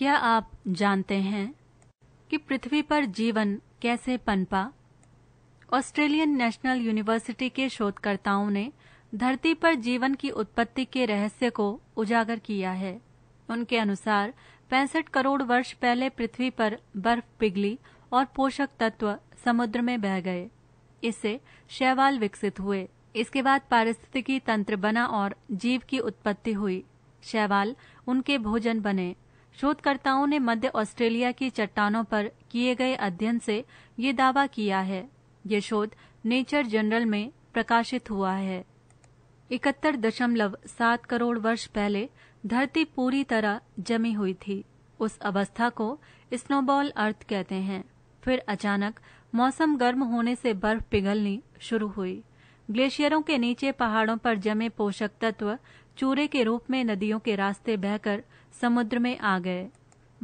क्या आप जानते हैं कि पृथ्वी पर जीवन कैसे पनपा ऑस्ट्रेलियन नेशनल यूनिवर्सिटी के शोधकर्ताओं ने धरती पर जीवन की उत्पत्ति के रहस्य को उजागर किया है उनके अनुसार पैंसठ करोड़ वर्ष पहले पृथ्वी पर बर्फ पिघली और पोषक तत्व समुद्र में बह गए इससे शैवाल विकसित हुए इसके बाद पारिस्थितिकी तंत्र बना और जीव की उत्पत्ति हुई शैवाल उनके भोजन बने शोधकर्ताओं ने मध्य ऑस्ट्रेलिया की चट्टानों पर किए गए अध्ययन से ये दावा किया है ये शोध नेचर जनरल में प्रकाशित हुआ है इकहत्तर दशमलव सात करोड़ वर्ष पहले धरती पूरी तरह जमी हुई थी उस अवस्था को स्नोबॉल अर्थ कहते हैं फिर अचानक मौसम गर्म होने से बर्फ पिघलनी शुरू हुई ग्लेशियरों के नीचे पहाड़ों पर जमे पोषक तत्व चूरे के रूप में नदियों के रास्ते बहकर समुद्र में आ गए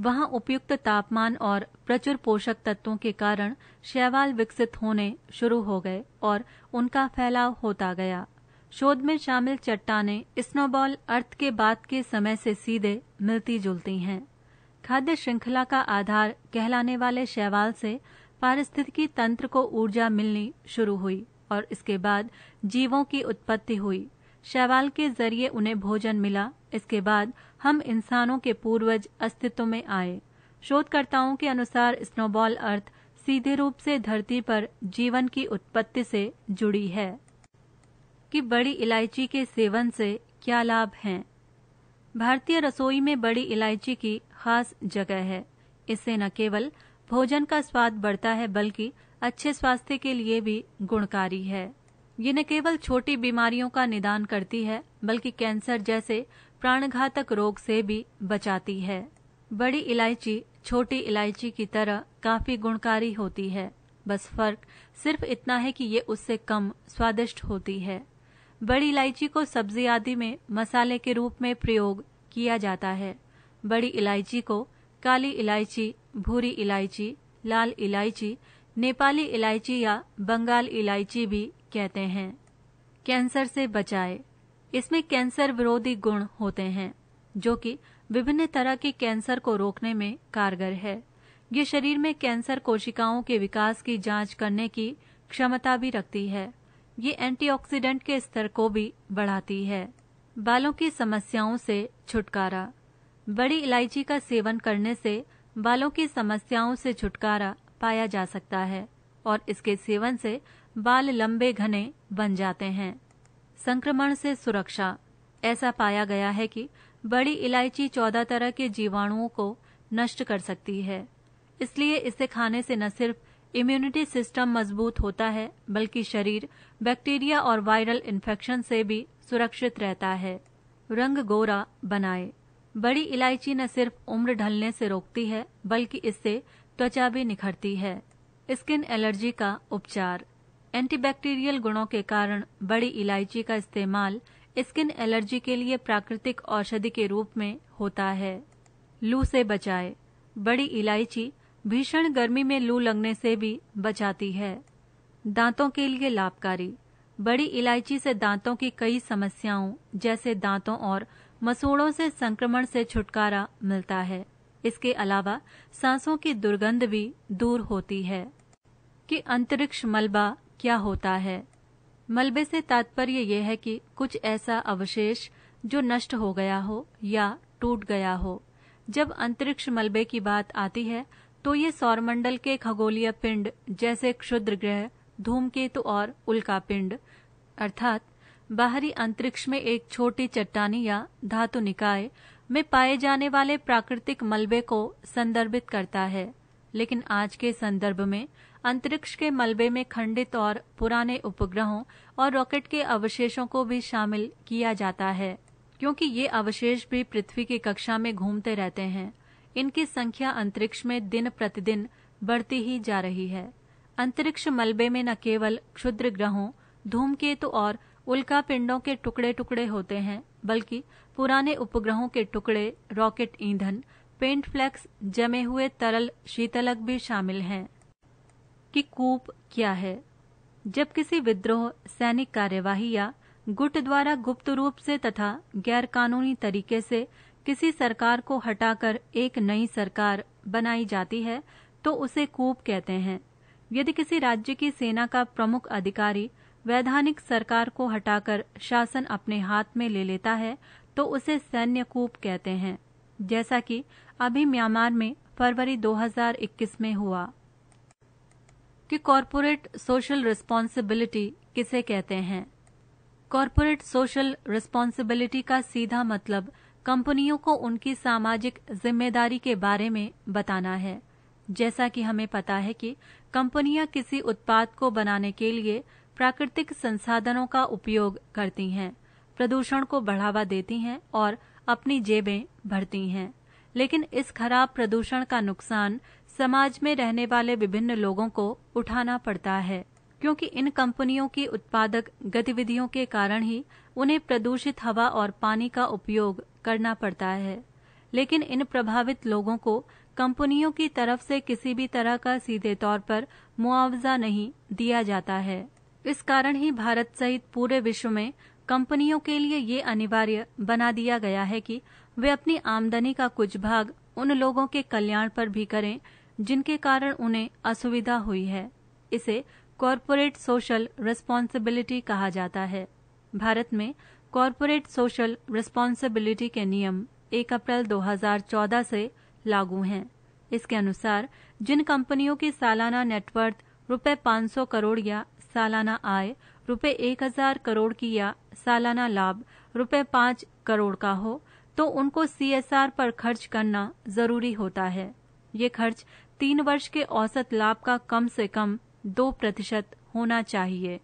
वहां उपयुक्त तापमान और प्रचुर पोषक तत्वों के कारण शैवाल विकसित होने शुरू हो गए और उनका फैलाव होता गया शोध में शामिल चट्टाने स्नोबॉल अर्थ के बाद के समय से सीधे मिलती जुलती हैं खाद्य श्रृंखला का आधार कहलाने वाले शैवाल से पारिस्थितिकी तंत्र को ऊर्जा मिलनी शुरू हुई और इसके बाद जीवों की उत्पत्ति हुई शैवाल के जरिए उन्हें भोजन मिला इसके बाद हम इंसानों के पूर्वज अस्तित्व में आए शोधकर्ताओं के अनुसार स्नोबॉल अर्थ सीधे रूप से धरती पर जीवन की उत्पत्ति से जुड़ी है कि बड़ी इलायची के सेवन से क्या लाभ हैं भारतीय रसोई में बड़ी इलायची की खास जगह है इससे न केवल भोजन का स्वाद बढ़ता है बल्कि अच्छे स्वास्थ्य के लिए भी गुणकारी है ये न केवल छोटी बीमारियों का निदान करती है बल्कि कैंसर जैसे प्राणघातक रोग से भी बचाती है बड़ी इलायची छोटी इलायची की तरह काफी गुणकारी होती है बस फर्क सिर्फ इतना है कि ये उससे कम स्वादिष्ट होती है बड़ी इलायची को सब्जी आदि में मसाले के रूप में प्रयोग किया जाता है बड़ी इलायची को काली इलायची भूरी इलायची लाल इलायची नेपाली इलायची या बंगाल इलायची भी कहते हैं कैंसर से बचाए इसमें कैंसर विरोधी गुण होते हैं जो कि विभिन्न तरह के कैंसर को रोकने में कारगर है ये शरीर में कैंसर कोशिकाओं के विकास की जांच करने की क्षमता भी रखती है ये एंटीऑक्सीडेंट के स्तर को भी बढ़ाती है बालों की समस्याओं से छुटकारा बड़ी इलायची का सेवन करने से बालों की समस्याओं से छुटकारा पाया जा सकता है और इसके सेवन से बाल लंबे घने बन जाते हैं संक्रमण से सुरक्षा ऐसा पाया गया है कि बड़ी इलायची चौदह तरह के जीवाणुओं को नष्ट कर सकती है इसलिए इसे खाने से न सिर्फ इम्यूनिटी सिस्टम मजबूत होता है बल्कि शरीर बैक्टीरिया और वायरल इन्फेक्शन से भी सुरक्षित रहता है रंग गोरा बनाए बड़ी इलायची न सिर्फ उम्र ढलने से रोकती है बल्कि इससे त्वचा भी निखरती है स्किन एलर्जी का उपचार एंटीबैक्टीरियल गुणों के कारण बड़ी इलायची का इस्तेमाल स्किन एलर्जी के लिए प्राकृतिक औषधि के रूप में होता है लू से बचाए बड़ी इलायची भीषण गर्मी में लू लगने से भी बचाती है दांतों के लिए लाभकारी बड़ी इलायची से दांतों की कई समस्याओं जैसे दांतों और मसूड़ों से संक्रमण से छुटकारा मिलता है इसके अलावा सांसों की दुर्गंध भी दूर होती है कि अंतरिक्ष मलबा क्या होता है मलबे से तात्पर्य यह है कि कुछ ऐसा अवशेष जो नष्ट हो गया हो या टूट गया हो जब अंतरिक्ष मलबे की बात आती है तो ये सौरमंडल के खगोलीय पिंड जैसे क्षुद्र ग्रह धूमकेतु और उल्का पिंड अर्थात बाहरी अंतरिक्ष में एक छोटी चट्टानी या धातु निकाय में पाए जाने वाले प्राकृतिक मलबे को संदर्भित करता है लेकिन आज के संदर्भ में अंतरिक्ष के मलबे में खंडित और पुराने उपग्रहों और रॉकेट के अवशेषों को भी शामिल किया जाता है क्योंकि ये अवशेष भी पृथ्वी की कक्षा में घूमते रहते हैं इनकी संख्या अंतरिक्ष में दिन प्रतिदिन बढ़ती ही जा रही है अंतरिक्ष मलबे में न केवल क्षुद्र ग्रहों धूमकेतु और उल्का पिंडों के टुकड़े टुकड़े होते हैं बल्कि पुराने उपग्रहों के टुकड़े रॉकेट ईंधन पेंट फ्लैक्स जमे हुए तरल शीतलक भी शामिल हैं कि कूप क्या है जब किसी विद्रोह सैनिक कार्यवाही या गुट द्वारा गुप्त रूप से तथा गैरकानूनी तरीके से किसी सरकार को हटाकर एक नई सरकार बनाई जाती है तो उसे कूप कहते हैं यदि किसी राज्य की सेना का प्रमुख अधिकारी वैधानिक सरकार को हटाकर शासन अपने हाथ में ले लेता है तो उसे सैन्य कूप कहते हैं जैसा कि अभी म्यांमार में फरवरी 2021 में हुआ कि कॉरपोरेट सोशल रिस्पॉन्सिबिलिटी किसे कहते हैं कॉरपोरेट सोशल रिस्पॉन्सिबिलिटी का सीधा मतलब कंपनियों को उनकी सामाजिक जिम्मेदारी के बारे में बताना है जैसा कि हमें पता है कि कंपनियां किसी उत्पाद को बनाने के लिए प्राकृतिक संसाधनों का उपयोग करती हैं प्रदूषण को बढ़ावा देती हैं और अपनी जेबें भरती हैं लेकिन इस खराब प्रदूषण का नुकसान समाज में रहने वाले विभिन्न लोगों को उठाना पड़ता है क्योंकि इन कंपनियों की उत्पादक गतिविधियों के कारण ही उन्हें प्रदूषित हवा और पानी का उपयोग करना पड़ता है लेकिन इन प्रभावित लोगों को कंपनियों की तरफ से किसी भी तरह का सीधे तौर पर मुआवजा नहीं दिया जाता है इस कारण ही भारत सहित पूरे विश्व में कंपनियों के लिए ये अनिवार्य बना दिया गया है कि वे अपनी आमदनी का कुछ भाग उन लोगों के कल्याण पर भी करें जिनके कारण उन्हें असुविधा हुई है इसे कॉरपोरेट सोशल रिस्पॉन्सिबिलिटी कहा जाता है भारत में कॉरपोरेट सोशल रिस्पॉन्सिबिलिटी के नियम 1 अप्रैल 2014 से लागू हैं इसके अनुसार जिन कंपनियों की सालाना नेटवर्थ रूपए पांच करोड़ या सालाना आय एक हजार करोड़ की या सालाना लाभ रूपए पांच करोड़ का हो तो उनको सीएसआर पर खर्च करना जरूरी होता है ये खर्च तीन वर्ष के औसत लाभ का कम से कम दो प्रतिशत होना चाहिए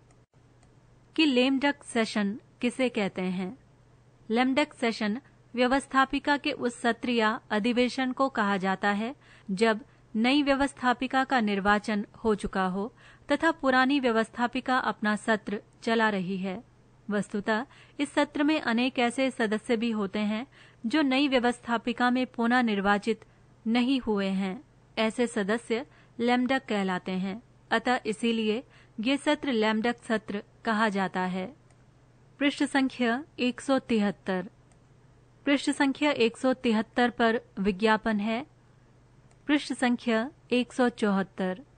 कि लेमडक सेशन किसे कहते हैं लेमडक सेशन व्यवस्थापिका के उस सत्र या अधिवेशन को कहा जाता है जब नई व्यवस्थापिका का निर्वाचन हो चुका हो तथा पुरानी व्यवस्थापिका अपना सत्र चला रही है वस्तुतः इस सत्र में अनेक ऐसे सदस्य भी होते हैं जो नई व्यवस्थापिका में पुनः निर्वाचित नहीं हुए हैं ऐसे सदस्य लेमडक कहलाते हैं अतः इसीलिए ये सत्र लेमडक सत्र कहा जाता है पृष्ठ संख्या एक पृष्ठ संख्या एक पर विज्ञापन है पृष्ठ संख्या एक सौ चौहत्तर